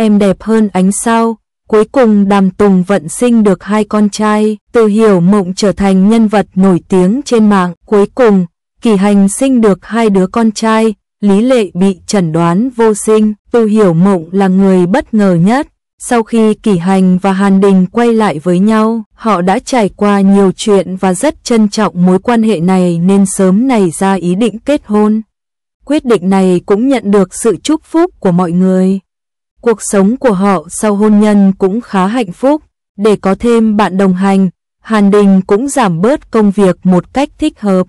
em đẹp hơn ánh sao. Cuối cùng Đàm Tùng vận sinh được hai con trai, từ hiểu mộng trở thành nhân vật nổi tiếng trên mạng. Cuối cùng, kỳ hành sinh được hai đứa con trai, Lý Lệ bị chẩn đoán vô sinh, từ hiểu mộng là người bất ngờ nhất. Sau khi Kỳ Hành và Hàn Đình quay lại với nhau, họ đã trải qua nhiều chuyện và rất trân trọng mối quan hệ này nên sớm nảy ra ý định kết hôn. Quyết định này cũng nhận được sự chúc phúc của mọi người. Cuộc sống của họ sau hôn nhân cũng khá hạnh phúc, để có thêm bạn đồng hành, Hàn Đình cũng giảm bớt công việc một cách thích hợp.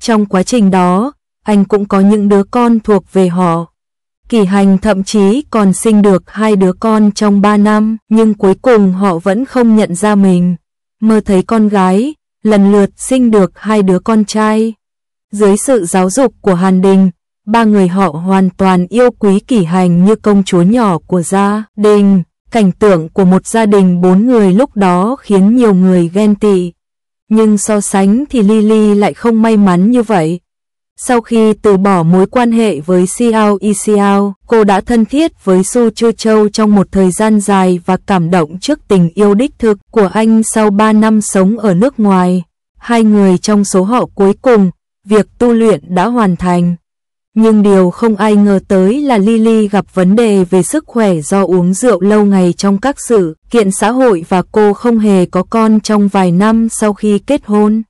Trong quá trình đó, anh cũng có những đứa con thuộc về họ. Kỳ hành thậm chí còn sinh được hai đứa con trong ba năm, nhưng cuối cùng họ vẫn không nhận ra mình. Mơ thấy con gái, lần lượt sinh được hai đứa con trai. Dưới sự giáo dục của Hàn Đình, ba người họ hoàn toàn yêu quý kỷ hành như công chúa nhỏ của gia đình. Cảnh tượng của một gia đình bốn người lúc đó khiến nhiều người ghen tị. Nhưng so sánh thì Lily lại không may mắn như vậy. Sau khi từ bỏ mối quan hệ với Xiao Yixiao, cô đã thân thiết với Su Chu Châu trong một thời gian dài và cảm động trước tình yêu đích thực của anh sau 3 năm sống ở nước ngoài. Hai người trong số họ cuối cùng, việc tu luyện đã hoàn thành. Nhưng điều không ai ngờ tới là Lily gặp vấn đề về sức khỏe do uống rượu lâu ngày trong các sự kiện xã hội và cô không hề có con trong vài năm sau khi kết hôn.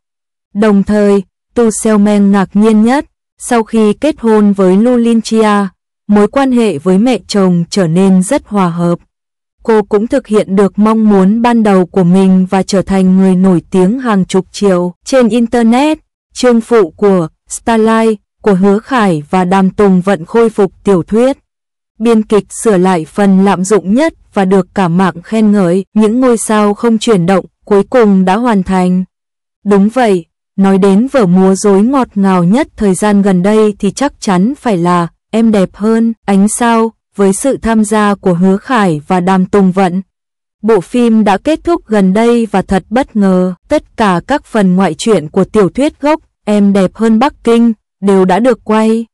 Đồng thời, Tu Selmen ngạc nhiên nhất, sau khi kết hôn với Lulincia, mối quan hệ với mẹ chồng trở nên rất hòa hợp. Cô cũng thực hiện được mong muốn ban đầu của mình và trở thành người nổi tiếng hàng chục triệu trên Internet, chương phụ của Starlight của Hứa Khải và Đàm Tùng Vận khôi phục tiểu thuyết. Biên kịch sửa lại phần lạm dụng nhất và được cả mạng khen ngợi những ngôi sao không chuyển động cuối cùng đã hoàn thành. Đúng vậy, nói đến vở múa dối ngọt ngào nhất thời gian gần đây thì chắc chắn phải là Em đẹp hơn, ánh sao, với sự tham gia của Hứa Khải và Đàm Tùng Vận. Bộ phim đã kết thúc gần đây và thật bất ngờ, tất cả các phần ngoại truyện của tiểu thuyết gốc Em đẹp hơn Bắc Kinh đều đã được quay.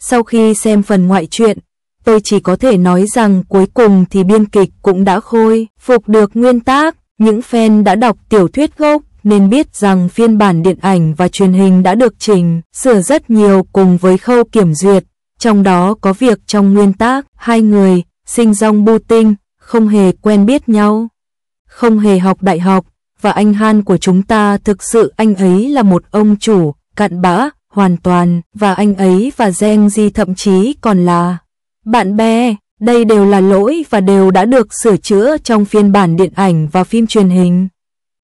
Sau khi xem phần ngoại truyện, tôi chỉ có thể nói rằng cuối cùng thì biên kịch cũng đã khôi phục được nguyên tác. Những fan đã đọc tiểu thuyết gốc nên biết rằng phiên bản điện ảnh và truyền hình đã được chỉnh sửa rất nhiều cùng với khâu kiểm duyệt. Trong đó có việc trong nguyên tác, hai người, sinh rong bu tinh, không hề quen biết nhau, không hề học đại học, và anh Han của chúng ta thực sự anh ấy là một ông chủ, cặn bã, hoàn toàn, và anh ấy và Gen Di thậm chí còn là bạn bè. Đây đều là lỗi và đều đã được sửa chữa trong phiên bản điện ảnh và phim truyền hình.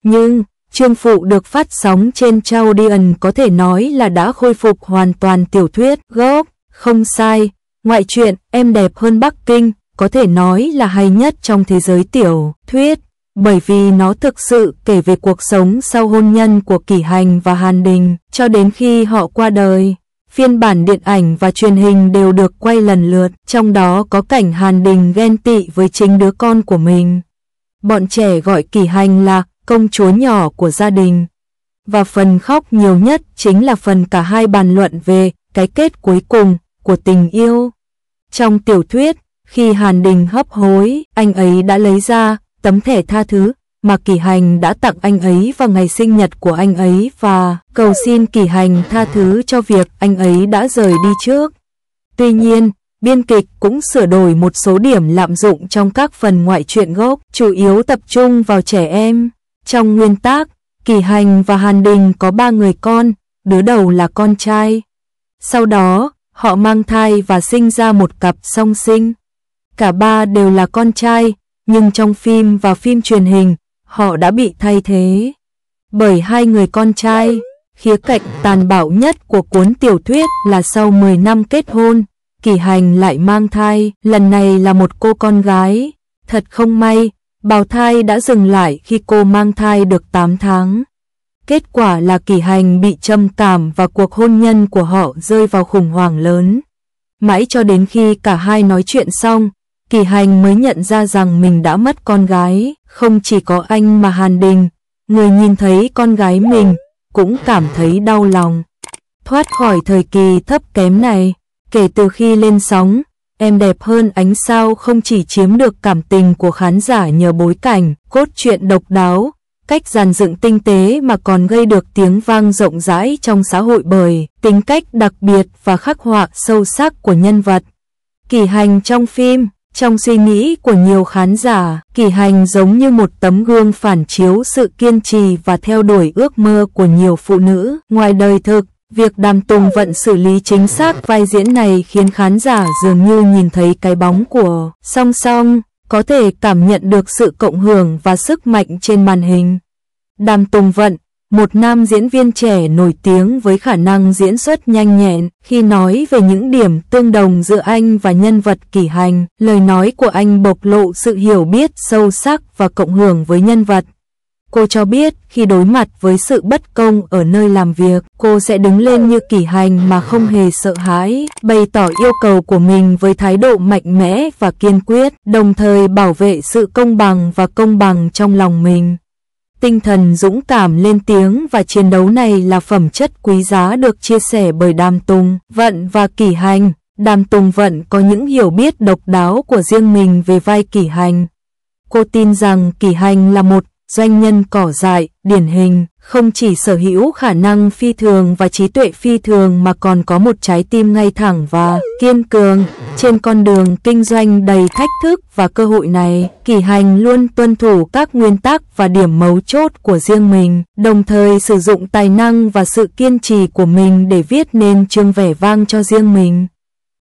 Nhưng, chương phụ được phát sóng trên Chaudian có thể nói là đã khôi phục hoàn toàn tiểu thuyết gốc, không sai. Ngoại truyện Em đẹp hơn Bắc Kinh có thể nói là hay nhất trong thế giới tiểu thuyết bởi vì nó thực sự kể về cuộc sống sau hôn nhân của Kỷ Hành và Hàn Đình cho đến khi họ qua đời. Phiên bản điện ảnh và truyền hình đều được quay lần lượt, trong đó có cảnh Hàn Đình ghen tị với chính đứa con của mình. Bọn trẻ gọi Kỷ Hành là công chúa nhỏ của gia đình. Và phần khóc nhiều nhất chính là phần cả hai bàn luận về cái kết cuối cùng của tình yêu. Trong tiểu thuyết, khi Hàn Đình hấp hối, anh ấy đã lấy ra tấm thẻ tha thứ mà Kỳ Hành đã tặng anh ấy vào ngày sinh nhật của anh ấy và cầu xin Kỳ Hành tha thứ cho việc anh ấy đã rời đi trước. Tuy nhiên, biên kịch cũng sửa đổi một số điểm lạm dụng trong các phần ngoại truyện gốc, chủ yếu tập trung vào trẻ em. Trong nguyên tác, Kỳ Hành và Hàn Đình có ba người con, đứa đầu là con trai. Sau đó, họ mang thai và sinh ra một cặp song sinh. Cả ba đều là con trai, nhưng trong phim và phim truyền hình, họ đã bị thay thế bởi hai người con trai. Khía cạnh tàn bạo nhất của cuốn tiểu thuyết là sau 10 năm kết hôn, Kỳ Hành lại mang thai, lần này là một cô con gái. Thật không may, bào thai đã dừng lại khi cô mang thai được 8 tháng. Kết quả là Kỳ Hành bị trầm cảm và cuộc hôn nhân của họ rơi vào khủng hoảng lớn. Mãi cho đến khi cả hai nói chuyện xong, Kỳ hành mới nhận ra rằng mình đã mất con gái, không chỉ có anh mà Hàn Đình, người nhìn thấy con gái mình, cũng cảm thấy đau lòng. Thoát khỏi thời kỳ thấp kém này, kể từ khi lên sóng, em đẹp hơn ánh sao không chỉ chiếm được cảm tình của khán giả nhờ bối cảnh, cốt truyện độc đáo, cách dàn dựng tinh tế mà còn gây được tiếng vang rộng rãi trong xã hội bởi tính cách đặc biệt và khắc họa sâu sắc của nhân vật. Kỳ hành trong phim trong suy nghĩ của nhiều khán giả, kỳ hành giống như một tấm gương phản chiếu sự kiên trì và theo đuổi ước mơ của nhiều phụ nữ. Ngoài đời thực, Việc Đàm Tùng Vận xử lý chính xác vai diễn này khiến khán giả dường như nhìn thấy cái bóng của song song, có thể cảm nhận được sự cộng hưởng và sức mạnh trên màn hình. Đàm Tùng Vận, một nam diễn viên trẻ nổi tiếng với khả năng diễn xuất nhanh nhẹn, khi nói về những điểm tương đồng giữa anh và nhân vật kỳ hành, lời nói của anh bộc lộ sự hiểu biết sâu sắc và cộng hưởng với nhân vật. Cô cho biết khi đối mặt với sự bất công ở nơi làm việc, cô sẽ đứng lên như kỳ hành mà không hề sợ hãi, bày tỏ yêu cầu của mình với thái độ mạnh mẽ và kiên quyết, đồng thời bảo vệ sự công bằng và công bằng trong lòng mình tinh thần dũng cảm lên tiếng và chiến đấu này là phẩm chất quý giá được chia sẻ bởi Đàm Tùng, Vận và Kỷ Hành. Đàm Tùng Vận có những hiểu biết độc đáo của riêng mình về vai Kỷ Hành. Cô tin rằng Kỷ Hành là một doanh nhân cỏ dại, điển hình, không chỉ sở hữu khả năng phi thường và trí tuệ phi thường mà còn có một trái tim ngay thẳng và kiên cường. Trên con đường kinh doanh đầy thách thức và cơ hội này, Kỳ Hành luôn tuân thủ các nguyên tắc và điểm mấu chốt của riêng mình, đồng thời sử dụng tài năng và sự kiên trì của mình để viết nên chương vẻ vang cho riêng mình.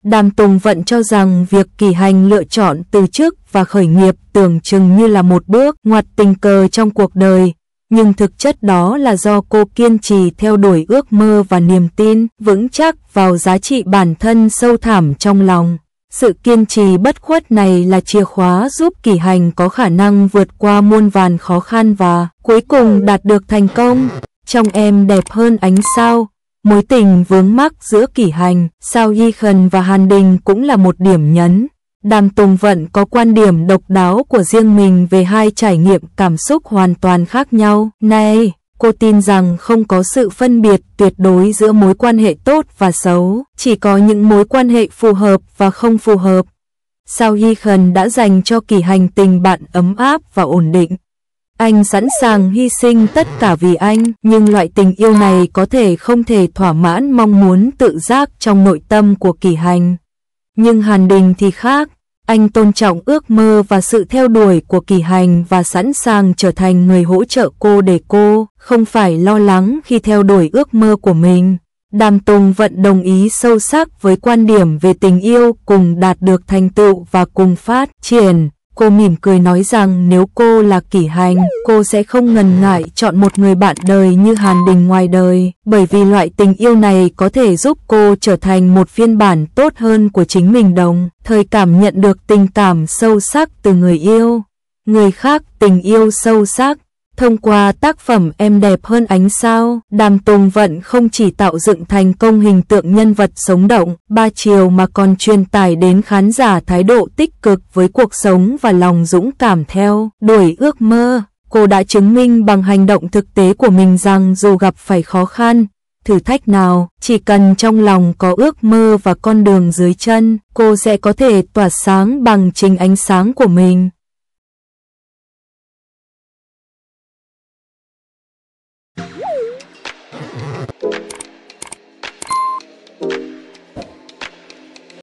Đàm Tùng Vận cho rằng việc kỳ hành lựa chọn từ chức và khởi nghiệp tưởng chừng như là một bước ngoặt tình cờ trong cuộc đời, nhưng thực chất đó là do cô kiên trì theo đuổi ước mơ và niềm tin vững chắc vào giá trị bản thân sâu thẳm trong lòng. Sự kiên trì bất khuất này là chìa khóa giúp kỳ hành có khả năng vượt qua muôn vàn khó khăn và cuối cùng đạt được thành công. Trong em đẹp hơn ánh sao, mối tình vướng mắc giữa kỷ hành, sao Yi Khần và Hàn Đình cũng là một điểm nhấn. Đàm Tùng Vận có quan điểm độc đáo của riêng mình về hai trải nghiệm cảm xúc hoàn toàn khác nhau. Này, cô tin rằng không có sự phân biệt tuyệt đối giữa mối quan hệ tốt và xấu, chỉ có những mối quan hệ phù hợp và không phù hợp. Sao Hy Khẩn đã dành cho kỳ hành tình bạn ấm áp và ổn định. Anh sẵn sàng hy sinh tất cả vì anh, nhưng loại tình yêu này có thể không thể thỏa mãn mong muốn tự giác trong nội tâm của kỳ hành. Nhưng Hàn Đình thì khác, anh tôn trọng ước mơ và sự theo đuổi của kỳ hành và sẵn sàng trở thành người hỗ trợ cô để cô không phải lo lắng khi theo đuổi ước mơ của mình. Đàm Tùng vẫn đồng ý sâu sắc với quan điểm về tình yêu cùng đạt được thành tựu và cùng phát triển cô mỉm cười nói rằng nếu cô là kỷ hành, cô sẽ không ngần ngại chọn một người bạn đời như Hàn Đình ngoài đời, bởi vì loại tình yêu này có thể giúp cô trở thành một phiên bản tốt hơn của chính mình đồng, thời cảm nhận được tình cảm sâu sắc từ người yêu. Người khác tình yêu sâu sắc Thông qua tác phẩm Em đẹp hơn ánh sao, Đàm Tùng Vận không chỉ tạo dựng thành công hình tượng nhân vật sống động, ba chiều mà còn truyền tải đến khán giả thái độ tích cực với cuộc sống và lòng dũng cảm theo, đuổi ước mơ. Cô đã chứng minh bằng hành động thực tế của mình rằng dù gặp phải khó khăn, thử thách nào, chỉ cần trong lòng có ước mơ và con đường dưới chân, cô sẽ có thể tỏa sáng bằng chính ánh sáng của mình.